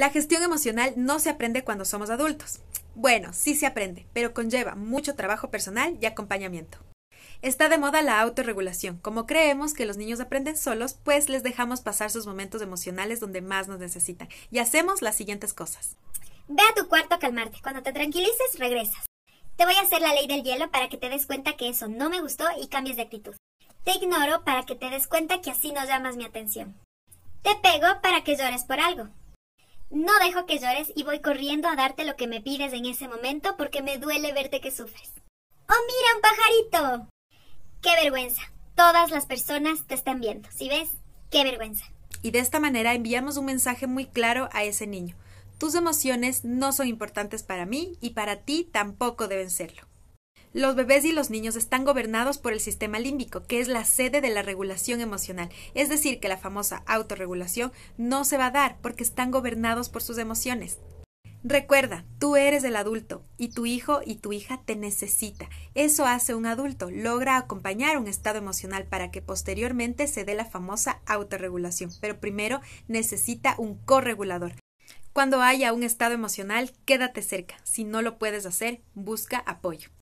La gestión emocional no se aprende cuando somos adultos. Bueno, sí se aprende, pero conlleva mucho trabajo personal y acompañamiento. Está de moda la autorregulación. Como creemos que los niños aprenden solos, pues les dejamos pasar sus momentos emocionales donde más nos necesitan y hacemos las siguientes cosas. Ve a tu cuarto a calmarte. Cuando te tranquilices, regresas. Te voy a hacer la ley del hielo para que te des cuenta que eso no me gustó y cambies de actitud. Te ignoro para que te des cuenta que así no llamas mi atención. Te pego para que llores por algo. No dejo que llores y voy corriendo a darte lo que me pides en ese momento porque me duele verte que sufres. ¡Oh, mira, un pajarito! ¡Qué vergüenza! Todas las personas te están viendo, ¿Si ves? ¡Qué vergüenza! Y de esta manera enviamos un mensaje muy claro a ese niño. Tus emociones no son importantes para mí y para ti tampoco deben serlo. Los bebés y los niños están gobernados por el sistema límbico, que es la sede de la regulación emocional. Es decir, que la famosa autorregulación no se va a dar porque están gobernados por sus emociones. Recuerda, tú eres el adulto y tu hijo y tu hija te necesita. Eso hace un adulto, logra acompañar un estado emocional para que posteriormente se dé la famosa autorregulación, pero primero necesita un corregulador. Cuando haya un estado emocional, quédate cerca. Si no lo puedes hacer, busca apoyo.